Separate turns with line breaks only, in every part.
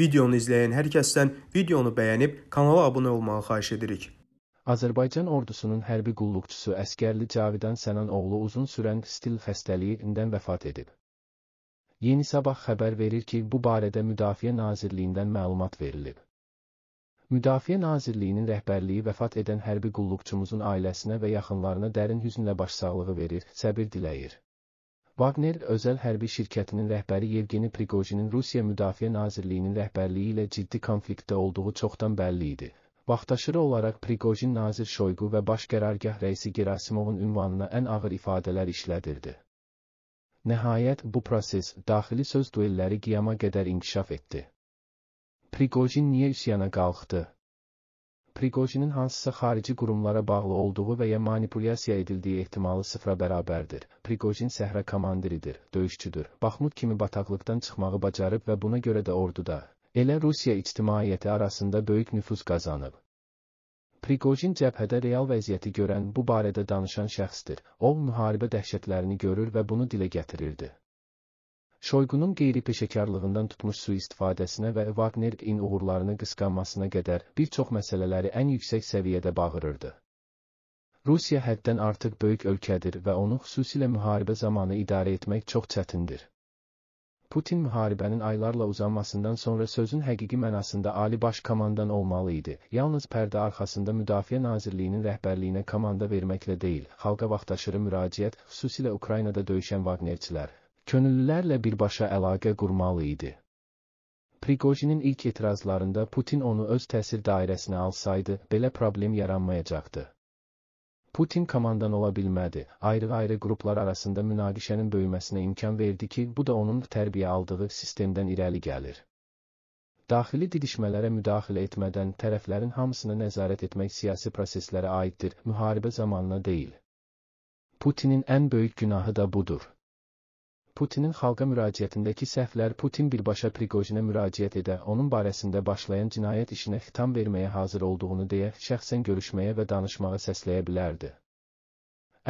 Videonu izləyən hər kəsdən videonu bəyənib kanala abunə olmağı xahiş edirik. Azərbaycan ordusunun hərbi qulluqçusu əskərli Cavidan Sənan oğlu uzun sürən stil xəstəliyindən vəfat edib. Yeni Sabah xəbər verir ki, bu barədə Müdafiə Nazirliyindən məlumat verilib. Müdafiə Nazirliyinin rəhbərliyi vəfat edən hərbi qulluqçumuzun ailəsinə və yaxınlarına dərin hüznlə başsağlığı verir, səbir diləyir. Wagner Özel Hərbi Şirkətinin rəhbəri Yevgeni Priqojinin Rusiya Müdafiə Nazirliyinin rəhbərliyi ilə ciddi konfliktdə olduğu çoxdan bəlli idi. Vaxtaşırı olaraq Priqojin Nazir Şoyqu və Baş Qərargah rəisi Gerasimovun ünvanına ən ağır ifadələr işlədirdi. Nəhayət bu proses, daxili söz duelləri qiyama qədər inkişaf etdi. Priqojin niyə üsyana qalxdı? Prigojinin hansısa xarici qurumlara bağlı olduğu və ya manipulyasiya edildiyi ehtimalı sıfıra bərabərdir. Prigojin səhra komandiridir, döyüşçüdür. Baxmut kimi bataqlıqdan çıxmağı bacarıb və buna görə də orduda, elə Rusiya ictimaiyyəti arasında böyük nüfuz qazanıb. Prigojin cəbhədə real vəziyyəti görən bu barədə danışan şəxsdir. O, müharibə dəhşətlərini görür və bunu dilə gətirirdi. Şoyqunun qeyri-peşəkarlığından tutmuş sui-istifadəsinə və Wagner-in uğurlarını qısqanmasına qədər bir çox məsələləri ən yüksək səviyyədə bağırırdı. Rusiya həddən artıq böyük ölkədir və onu xüsusilə müharibə zamanı idarə etmək çox çətindir. Putin müharibənin aylarla uzanmasından sonra sözün həqiqi mənasında Ali Baş Komandan olmalı idi. Yalnız pərdə arxasında Müdafiə Nazirliyinin rəhbərliyinə komanda verməklə deyil, xalqa vaxtaşırı müraciət, xüsusilə Ukraynada döyüşən Vagnerçilər, könüllülərlə birbaşa əlaqə qurmalı idi. Priqojinin ilk etirazlarında Putin onu öz təsir dairəsinə alsaydı, belə problem yaranmayacaqdı. Putin komandan ola bilmədi, ayrı-ayrı qruplar arasında münaqişənin böyüməsinə imkan verdi ki, bu da onun tərbiyə aldığı sistemdən irəli gəlir. Daxili didişmələrə müdaxilə etmədən tərəflərin hamısına nəzarət etmək siyasi proseslərə aiddir, müharibə zamanına deyil. Putinin ən böyük günahı da budur. Putinin xalqa müraciətindəki səhvlər Putin birbaşa Priqojinə müraciət edə, onun barəsində başlayan cinayət işinə xitam verməyə hazır olduğunu deyə şəxsən görüşməyə və danışmağa səsləyə bilərdi.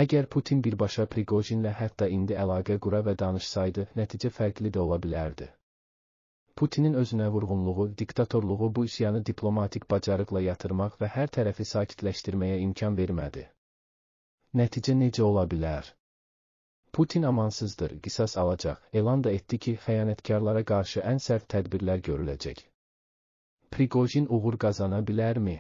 Əgər Putin birbaşa Priqojinlə hətta indi əlaqə qura və danışsaydı, nəticə fərqli də ola bilərdi. Putinin özünə vurğunluğu, diktatorluğu bu üsyanı diplomatik bacarıqla yatırmaq və hər tərəfi sakitləşdirməyə imkan vermədi. Nəticə necə ola bilər? Putin amansızdır, qisas alacaq. Elan da etdi ki, xəyanətkarlara qarşı ən sərt tədbirlər görüləcək. Prigojin uğur qazana bilərmi?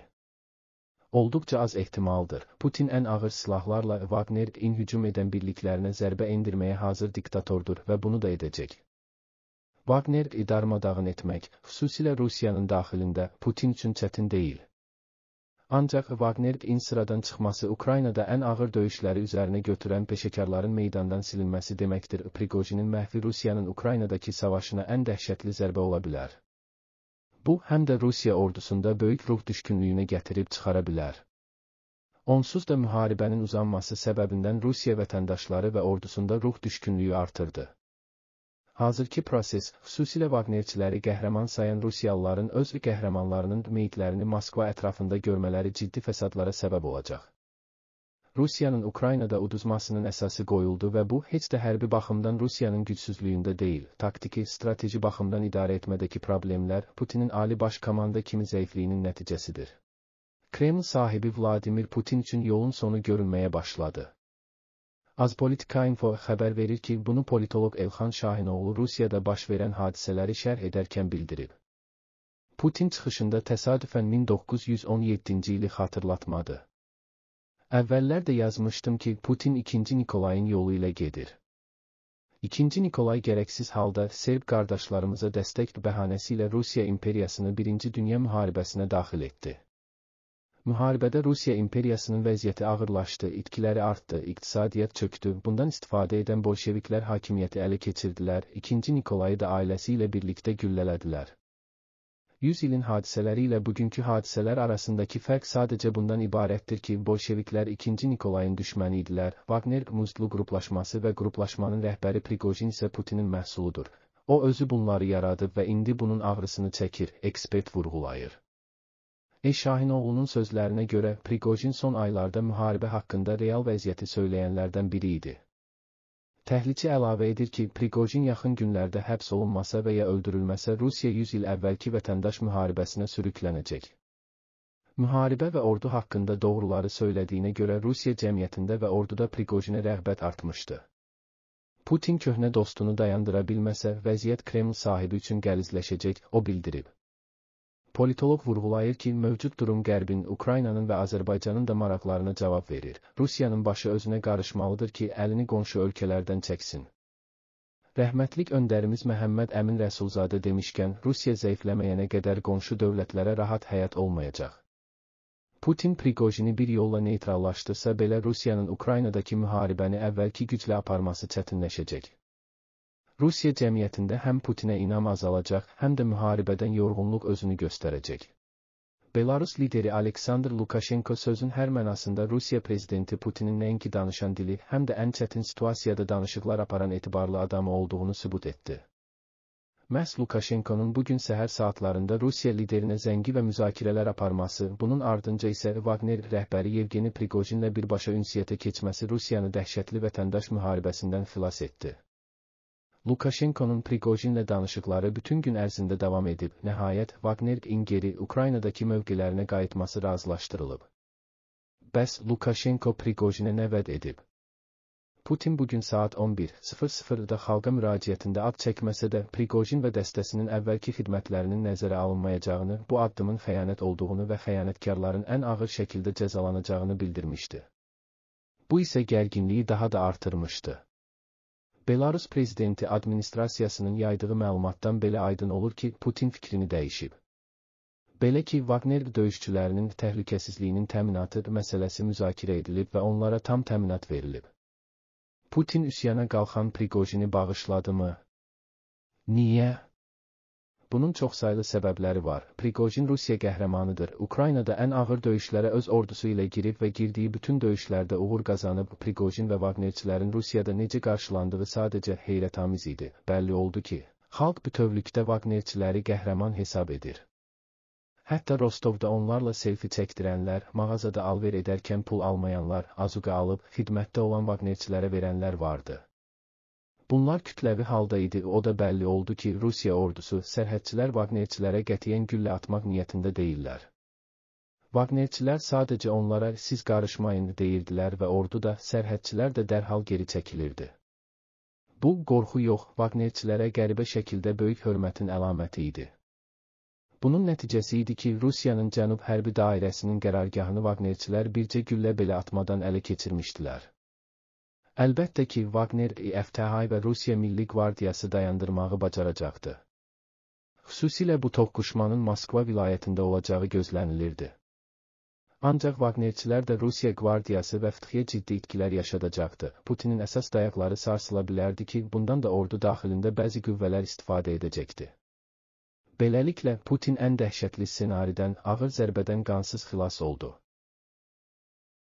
Olduqca az ehtimaldır. Putin ən ağır silahlarla Wagner-in hücum edən birliklərinə zərbə endirməyə hazır diktatordur və bunu da edəcək. Wagner-i darmadağın etmək, xüsusilə Rusiyanın daxilində Putin üçün çətin deyil. Ancaq Wagner-in sıradan çıxması Ukraynada ən ağır döyüşləri üzərinə götürən peşəkarların meydandan silinməsi deməkdir. Priqojinin məhvi Rusiyanın Ukraynadakı savaşına ən dəhşətli zərbə ola bilər. Bu, həm də Rusiya ordusunda böyük ruh düşkünlüyünə gətirib çıxara bilər. Onsuz da müharibənin uzanması səbəbindən Rusiya vətəndaşları və ordusunda ruh düşkünlüyü artırdı. Hazırki proses, xüsusilə Vagnerçiləri qəhrəman sayan Rusiyalıların öz qəhrəmanlarının meyitlərini Moskva ətrafında görmələri ciddi fəsadlara səbəb olacaq. Rusiyanın Ukraynada uduzmasının əsası qoyuldu və bu heç də hərbi baxımdan Rusiyanın gücsüzlüyündə deyil, taktiki, strateji baxımdan idarə etmədəki problemlər Putinin ali baş komanda kimi zəifliyinin nəticəsidir. Kreml sahibi Vladimir Putin üçün yolun sonu görünməyə başladı. Azpolitika.info xəbər verir ki, bunu politolog Elxan Şahinoğlu Rusiyada baş verən hadisələri şərh edərkən bildirib. Putin çıxışında təsadüfən 1917-ci ili xatırlatmadı. Əvvəllər də yazmışdım ki, Putin 2-ci Nikolayın yolu ilə gedir. 2-ci Nikolay gərəksiz halda Serb qardaşlarımıza dəstək bəhanəsi ilə Rusiya imperiyasını 1-ci Dünya müharibəsinə daxil etdi. Müharibədə Rusiya imperiyasının vəziyyəti ağırlaşdı, itkiləri artdı, iqtisadiyyat çöktü. Bundan istifadə edən bolşeviklər hakimiyyəti ələ keçirdilər. İkinci Nikolayı da ailəsi ilə birlikdə güllələdilər. 100 ilin hadisələri ilə bugünkü hadisələr arasındakı fərq sadəcə bundan ibarətdir ki, bolşeviklər ikinci Nikolayın düşməni idilər. Wagner Muzlu qruplaşması və qruplaşmanın rəhbəri Priqojin isə Putinin məhsuludur. O özü bunları yaradıb və indi bunun ağrısını çəkir, ekspert vurğulayır. E. Şahinoğlu'nun sözlerine göre Prigojin son aylarda müharibə haqqında real vəziyyəti söyləyənlərdən biri idi. Təhlilçi əlavə edir ki, Prigojin yaxın günlərdə həbs olunmasa və ya öldürülməsə Rusiya 100 il əvvəlki vətəndaş müharibəsinə sürüklənəcək. Müharibə və ordu haqqında doğruları söylədiyinə görə Rusiya cəmiyyətində və orduda Prigojinə rəğbət artmışdı. Putin köhnə dostunu dayandıra bilməsə, vəziyyət Kreml sahibi üçün gəlizləşəcək, o bildirib. Politolog vurğulayır ki, mövcud durum Qərbin, Ukraynanın və Azərbaycanın da maraqlarına cavab verir. Rusiyanın başı özünə qarışmalıdır ki, əlini qonşu ölkələrdən çəksin. Rəhmətlik öndərimiz Məhəmməd Əmin Rəsulzadə demişkən, Rusiya zəifləməyənə qədər qonşu dövlətlərə rahat həyat olmayacaq. Putin Priqojini bir yolla neytrallaşdırsa belə Rusiyanın Ukraynadakı müharibəni əvvəlki güclə aparması çətinləşəcək. Rusiya cəmiyyətində həm Putinə inam azalacaq, həm də müharibədən yorğunluq özünü göstərəcək. Belarus lideri Aleksandr Lukashenko sözün hər mənasında Rusiya prezidenti Putinin nəinki danışan dili, həm də ən çətin situasiyada danışıqlar aparan etibarlı adamı olduğunu sübut etdi. Məhz Lukashenkonun bugün səhər saatlarında Rusiya liderinə zəngi və müzakirələr aparması, bunun ardınca isə Wagner rəhbəri Yevgeni Priqojinlə birbaşa ünsiyyətə keçməsi Rusiyanı dəhşətli vətəndaş müharibəsindən xilas etdi. Lukashenko'nun Prigojin'le danışıkları bütün gün ərzində davam edib, nəhayət Wagner in geri Ukraynadakı mövqelərinə qayıtması razılaşdırılıb. Bəs Lukashenko Prigojinə nə vəd edib? Putin bugün saat 11:00-da xalqa müraciətində ad çəkməsə də Prigojin və dəstəsinin əvvəlki xidmətlərinin nəzərə alınmayacağını, bu addımın xəyanət olduğunu və xəyanətkarların ən ağır şəkildə cəzalanacağını bildirmişdi. Bu isə gərginliyi daha da artırmışdı. Belarus prezidenti administrasiyasının yaydığı məlumatdan belə aydın olur ki, Putin fikrini dəyişib. Belə ki, Wagner döyüşçülərinin təhlükəsizliyinin təminatı məsələsi müzakirə edilib və onlara tam təminat verilib. Putin üsyana qalxan Priqojini bağışladı mı? Niyə? Bunun çoxsaylı səbəbləri var. Prigojin Rusiya qəhrəmanıdır. Ukraynada ən ağır döyüşlərə öz ordusu ilə girib və girdiyi bütün döyüşlərdə uğur qazanıb Prigojin və Wagnerçilərin Rusiyada necə qarşılandığı sadəcə heyrətamiz idi. Bəlli oldu ki, xalq bütövlükdə Wagnerçiləri qəhrəman hesab edir. Hətta Rostovda onlarla selfie çəkdirənlər, mağazada alver edərkən pul almayanlar, azuqa alıb xidmətdə olan Wagnerçilərə verənlər vardı. Bunlar kütləvi halda idi, o da bəlli oldu ki, Rusiya ordusu sərhədçilər Wagnerçilərə qətiyyən güllə atmaq niyyətində deyillər. Wagnerçilər sadəcə onlara siz qarışmayın deyirdilər və ordu da, sərhədçilər də dərhal geri çəkilirdi. Bu qorxu yox, Wagnerçilərə qəribə şəkildə böyük hörmətin əlaməti idi. Bunun nəticəsi idi ki, Rusiyanın Cənub hərbi dairəsinin qərargahını Wagnerçilər bircə güllə belə atmadan ələ keçirmişdilər. Əlbəttə ki, Wagner-i Əftəhai e və Rusiya Milli Qvardiyası dayandırmağı bacaracaqdı. Xüsusilə bu toqquşmanın Moskva vilayətində olacağı gözlənilirdi. Ancaq Wagnerçilər də Rusiya qvardiyası və Fətxiyə ciddi itkilər yaşadacaqdı. Putinin əsas dayaqları sarsıla bilərdi ki, bundan da ordu daxilində bəzi qüvvələr istifadə edəcəkdi. Beləliklə, Putin ən dəhşətli ssenaridən, ağır zərbədən qansız xilas oldu.